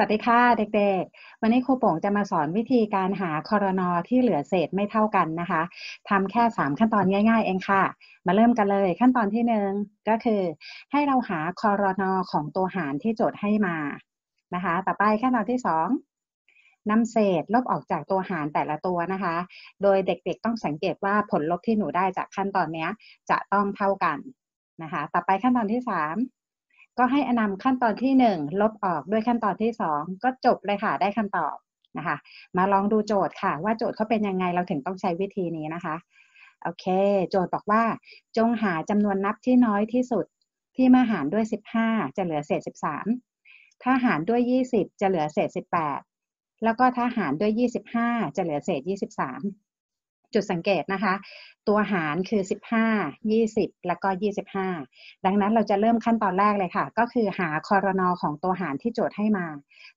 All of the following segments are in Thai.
วัสดีค่ะเด็ก ๆ วันนี้ครูโป่งจะมาสอนวิธีการหาคอรนอที่เหลือเศษไม่เท่ากันนะคะทำแค่ 3 ขั้นตอนง่ายๆ เองค่ะ มาเริ่มกันเลยขั้นตอนที่หนึ่งก็คือ ให้เราหาคอรนอของตัวหารที่โจทย์ให้มานะคะ ต่อไปขั้นตอนที่สองนำเศษลบออกจากตัวหารแต่ละตัวนะคะ โดยเด็กๆต้องสังเกตว่าผลลบที่หนูได้จากขั้นตอนนี้จะต้องเท่ากันนะคะ ต่อไปขั้นตอนที่สามก็ให้อนำขั้นตอนที่1ลบออกด้วยขั้นตอนที่2ก็จบเลยค่ะได้คำตอบนะคะ มาลองดูโจทย์ค่ะ ว่าโจทย์เขาเป็นยังไง เราถึงต้องใช้วิธีนี้นะคะ โอเค โจทย์บอกว่าจงหาจำนวนนับที่น้อยที่สุดที่มาหารด้วย 15จะเหลือเศษ13 ถ้าหารด้วย 20จะเหลือเศษ18 แล้วก็ถ้าหารด้วย 25จะเหลือเศษ23จุดสังเกตนะคะ ตัวหารคือ 15 20 แล้วก็ 25 ดังนั้นเราจะเริ่มขั้นตอนแรกเลยค่ะ ก็คือหาคอรนอของตัวหารที่โจทย์ให้มา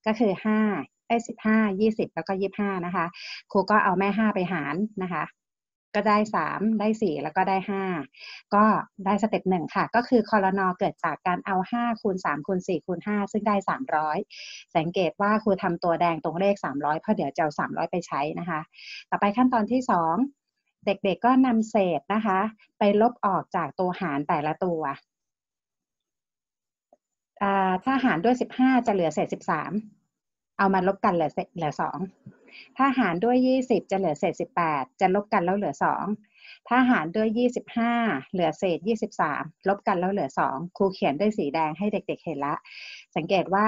ก็คือ5ได้15 20 แล้วก็ 25 นะคะ ครูก็เอาแม่ 5 ไปหารนะคะก็ได้ 3 ได้ 4 แล้วก็ได้ 5 ก็ได้สเต็ปหนึ่งค่ะ ก็คือคอรนอเกิดจากการเอา5คูณ3คูณ4คูณ5ซึ่งได้ 300สังเกตว่าครูทำตัวแดงตรงเลข 300เพราะเดี๋ยวจะเอา300 ไปใช้นะคะ ต่อไปขั้นตอนที่ 2 เด็กๆก็นำเศษนะคะ ไปลบออกจากตัวหารแต่ละตัว ถ้าหารด้วย 15 จะเหลือเศษ13 เอามาลบกันเหลือเหลือ2ถ้าหารด้วย 20 จะเหลือเศษ 18จะลบกันแล้วเหลือ2ถ้าหารด้วย25เหลือเศษ23ลบกันแล้วเหลือ2ครูเขียนด้วยสีแดงให้เด็ก ๆเห็นละ สังเกตว่า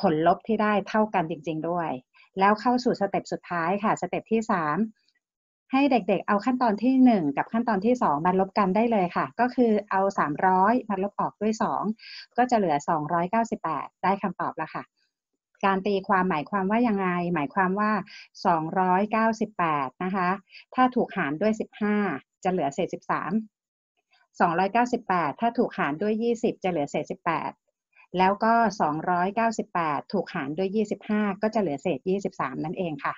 ผลลบที่ได้เท่ากันจริงๆด้วย แล้วเข้าสู่สเต็ปสุดท้ายค่ะ สเต็ปที่3ให้เด็กๆเอาขั้นตอนที่ 1 กับขั้นตอนที่ 2มาลบกันได้เลยค่ะ ก็คือเอา300มาลบออกด้วย2ก็จะเหลือ298ได้คำตอบแล้วค่ะการตีความหมายความว่ายังไงหมายความว่า298นะคะ ถ้าถูกหารด้วย15จะเหลือเศษ13 298ถ้าถูกหารด้วย20จะเหลือเศษ18แล้วก็298ถูกหารด้วย25ก็จะเหลือเศษ23นั่นเองค่ะ